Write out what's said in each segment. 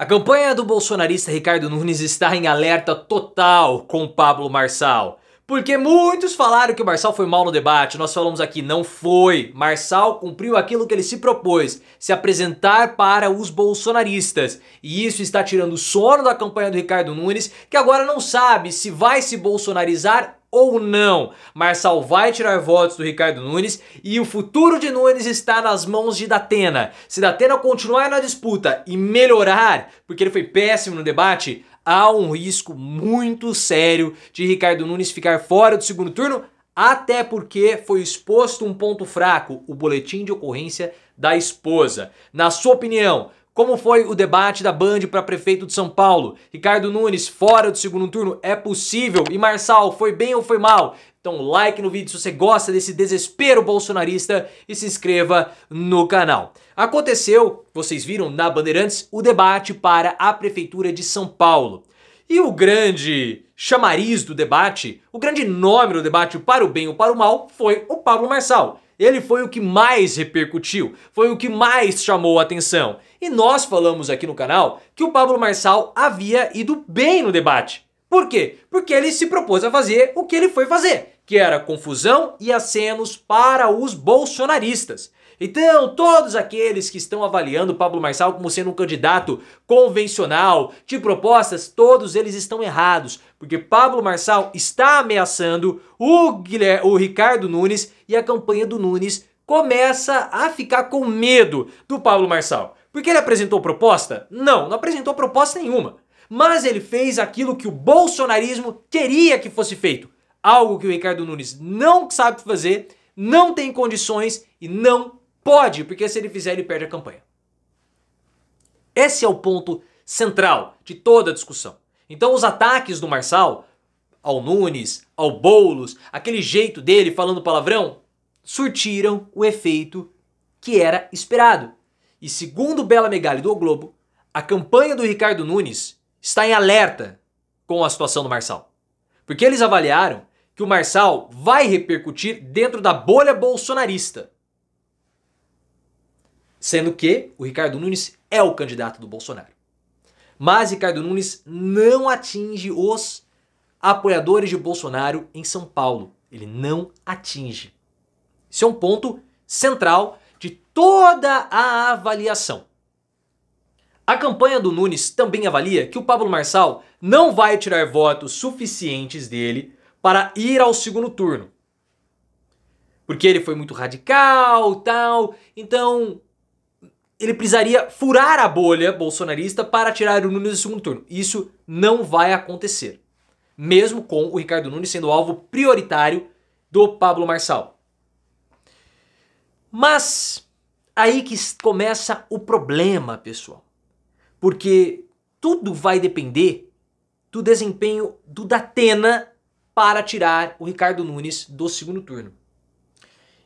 A campanha do bolsonarista Ricardo Nunes está em alerta total com Pablo Marçal. Porque muitos falaram que o Marçal foi mal no debate, nós falamos aqui, não foi. Marçal cumpriu aquilo que ele se propôs, se apresentar para os bolsonaristas. E isso está tirando o sono da campanha do Ricardo Nunes, que agora não sabe se vai se bolsonarizar ou não. Marçal vai tirar votos do Ricardo Nunes e o futuro de Nunes está nas mãos de Datena. Se Datena continuar na disputa e melhorar, porque ele foi péssimo no debate, há um risco muito sério de Ricardo Nunes ficar fora do segundo turno, até porque foi exposto um ponto fraco, o boletim de ocorrência da esposa. Na sua opinião, como foi o debate da Band para prefeito de São Paulo? Ricardo Nunes fora do segundo turno? É possível? E Marçal, foi bem ou foi mal? Então, like no vídeo se você gosta desse desespero bolsonarista e se inscreva no canal. Aconteceu, vocês viram na Bandeirantes, o debate para a prefeitura de São Paulo. E o grande chamariz do debate, o grande nome do debate, para o bem ou para o mal, foi o Pablo Marçal ele foi o que mais repercutiu, foi o que mais chamou a atenção. E nós falamos aqui no canal que o Pablo Marçal havia ido bem no debate. Por quê? Porque ele se propôs a fazer o que ele foi fazer, que era confusão e acenos para os bolsonaristas. Então, todos aqueles que estão avaliando Pablo Marçal como sendo um candidato convencional de propostas, todos eles estão errados, porque Pablo Marçal está ameaçando o, o Ricardo Nunes e a campanha do Nunes começa a ficar com medo do Pablo Marçal. Porque ele apresentou proposta? Não, não apresentou proposta nenhuma. Mas ele fez aquilo que o bolsonarismo queria que fosse feito. Algo que o Ricardo Nunes não sabe fazer, não tem condições e não Pode, porque se ele fizer, ele perde a campanha. Esse é o ponto central de toda a discussão. Então, os ataques do Marçal ao Nunes, ao Boulos, aquele jeito dele falando palavrão, surtiram o efeito que era esperado. E segundo Bela Megali do o Globo, a campanha do Ricardo Nunes está em alerta com a situação do Marçal. Porque eles avaliaram que o Marçal vai repercutir dentro da bolha bolsonarista. Sendo que o Ricardo Nunes é o candidato do Bolsonaro. Mas Ricardo Nunes não atinge os apoiadores de Bolsonaro em São Paulo. Ele não atinge. Isso é um ponto central de toda a avaliação. A campanha do Nunes também avalia que o Pablo Marçal não vai tirar votos suficientes dele para ir ao segundo turno. Porque ele foi muito radical, tal. Então, ele precisaria furar a bolha bolsonarista para tirar o Nunes do segundo turno. Isso não vai acontecer. Mesmo com o Ricardo Nunes sendo alvo prioritário do Pablo Marçal. Mas aí que começa o problema, pessoal. Porque tudo vai depender do desempenho do Datena para tirar o Ricardo Nunes do segundo turno.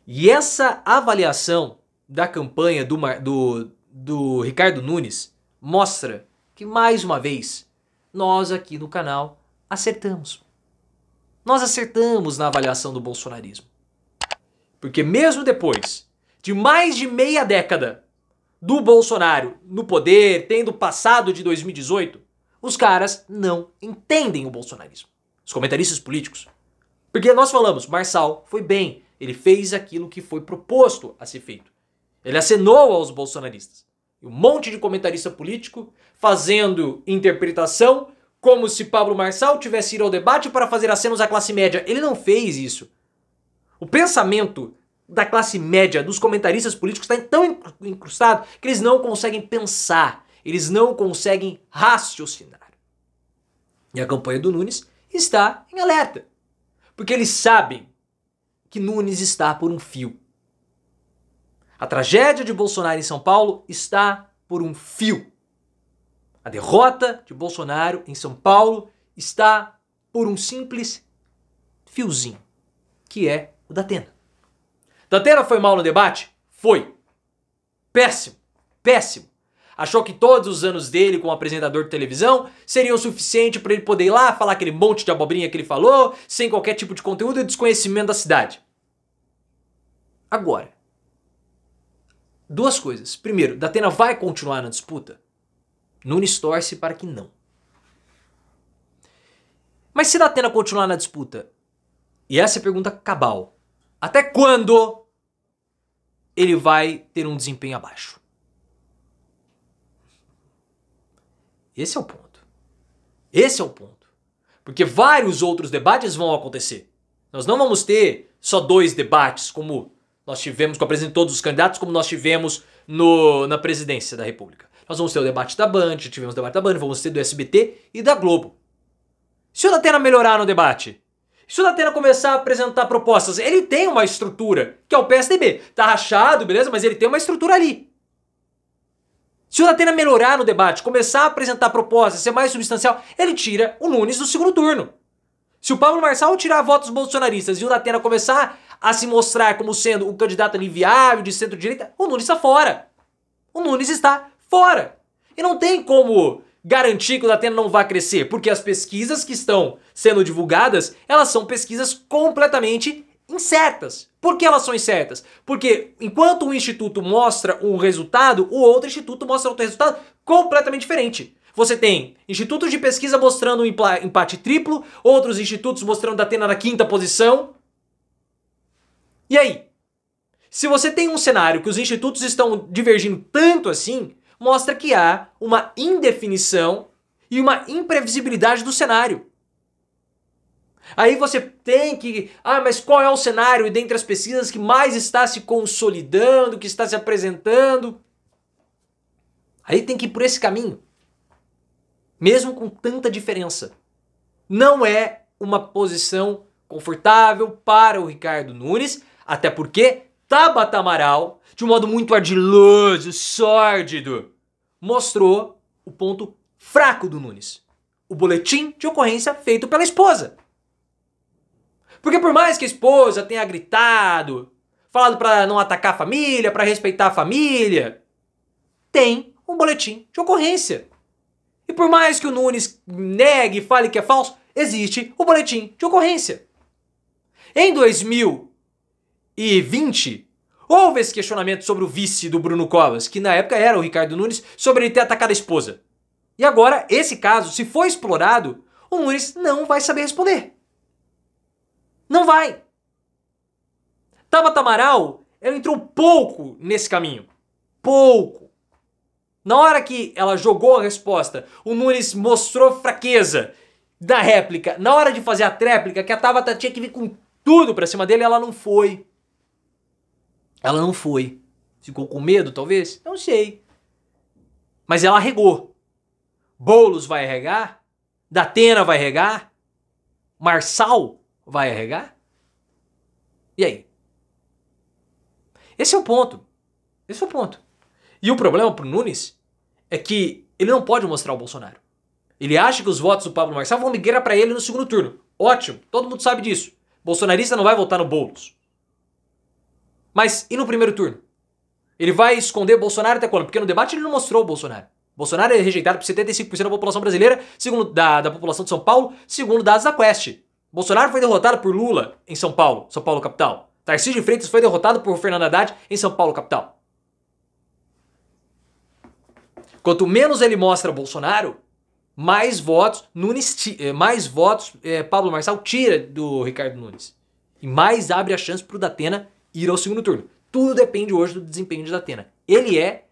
E essa avaliação da campanha do, do, do Ricardo Nunes mostra que, mais uma vez, nós aqui no canal acertamos. Nós acertamos na avaliação do bolsonarismo. Porque, mesmo depois de mais de meia década do Bolsonaro no poder, tendo passado de 2018, os caras não entendem o bolsonarismo. Os comentaristas políticos. Porque nós falamos, Marçal foi bem, ele fez aquilo que foi proposto a ser feito. Ele acenou aos bolsonaristas. Um monte de comentarista político fazendo interpretação como se Pablo Marçal tivesse ido ao debate para fazer acenos à classe média. Ele não fez isso. O pensamento da classe média, dos comentaristas políticos, está tão incrustado que eles não conseguem pensar, eles não conseguem raciocinar. E a campanha do Nunes está em alerta, porque eles sabem que Nunes está por um fio. A tragédia de Bolsonaro em São Paulo está por um fio. A derrota de Bolsonaro em São Paulo está por um simples fiozinho, que é o da Datena. Datena foi mal no debate? Foi. Péssimo, péssimo. Achou que todos os anos dele como apresentador de televisão seriam suficiente para ele poder ir lá falar aquele monte de abobrinha que ele falou, sem qualquer tipo de conteúdo e desconhecimento da cidade. Agora, duas coisas. Primeiro, Datena vai continuar na disputa? Nunes torce para que não. Mas se Datena continuar na disputa, e essa é a pergunta cabal, até quando ele vai ter um desempenho abaixo? Esse é o ponto. Esse é o ponto. Porque vários outros debates vão acontecer. Nós não vamos ter só dois debates, como nós tivemos com a presença de todos os candidatos, como nós tivemos no, na presidência da República. Nós vamos ter o debate da Band, tivemos o debate da Band, vamos ter do SBT e da Globo. Se o Datena melhorar no debate, se o Datena começar a apresentar propostas, ele tem uma estrutura, que é o PSDB. Tá rachado, beleza? Mas ele tem uma estrutura ali. Se o Datena melhorar no debate, começar a apresentar propostas, ser mais substancial, ele tira o Nunes do segundo turno. Se o Pablo Marçal tirar votos bolsonaristas e o Datena começar a se mostrar como sendo um candidato inviável de centro-direita, o Nunes está fora. O Nunes está fora. E não tem como garantir que o Datena não vá crescer, porque as pesquisas que estão sendo divulgadas, elas são pesquisas completamente incertas. Por que elas são incertas? Porque enquanto um instituto mostra um resultado, o outro instituto mostra outro resultado completamente diferente. Você tem institutos de pesquisa mostrando um empate triplo, outros institutos mostrando Datena na quinta posição, e aí? Se você tem um cenário que os institutos estão divergindo tanto assim, mostra que há uma indefinição e uma imprevisibilidade do cenário. Aí você tem que. Ah, mas qual é o cenário dentre as pesquisas que mais está se consolidando, que está se apresentando? Aí tem que ir por esse caminho. Mesmo com tanta diferença. Não é uma posição confortável para o Ricardo Nunes, até porque Tabata Amaral, de um modo muito ardiloso, sórdido, mostrou o ponto fraco do Nunes. O boletim de ocorrência feito pela esposa. Porque por mais que a esposa tenha gritado, falado para não atacar a família, para respeitar a família, tem um boletim de ocorrência. E por mais que o Nunes negue e fale que é falso, existe o boletim de ocorrência. Em 2000 e 20, houve esse questionamento sobre o vice do Bruno Covas, que na época era o Ricardo Nunes, sobre ele ter atacado a esposa. E agora, esse caso, se for explorado, o Nunes não vai saber responder. Não vai. Tabata Amaral, ela entrou pouco nesse caminho. Pouco. Na hora que ela jogou a resposta, o Nunes mostrou fraqueza da réplica. Na hora de fazer a tréplica, que a Tabata tinha que vir com tudo pra cima dele, ela não foi. Ela não foi. Ficou com medo, talvez? Não sei. Mas ela regou. Boulos vai regar? Datena vai regar? Marçal vai regar? E aí? Esse é o ponto. Esse é o ponto. E o problema pro Nunes é que ele não pode mostrar o Bolsonaro. Ele acha que os votos do Pablo Marçal vão migrar para ele no segundo turno. Ótimo, todo mundo sabe disso. Bolsonarista não vai votar no Boulos. Mas e no primeiro turno? Ele vai esconder Bolsonaro até quando? Porque no debate ele não mostrou o Bolsonaro. Bolsonaro é rejeitado por 75% da população brasileira, segundo da, da população de São Paulo, segundo dados da Quest. Bolsonaro foi derrotado por Lula em São Paulo, São Paulo capital. Tarcísio de Freitas foi derrotado por Fernando Haddad em São Paulo capital. Quanto menos ele mostra Bolsonaro, mais votos Nunes, eh, mais votos é, Pablo Marçal tira do Ricardo Nunes. E mais abre a chance para o Datena ir ao segundo turno. Tudo depende hoje do desempenho de Datena. Ele é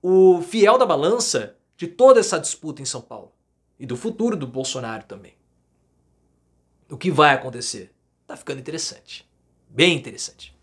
o fiel da balança de toda essa disputa em São Paulo e do futuro do Bolsonaro também. O que vai acontecer? Tá ficando interessante. Bem interessante.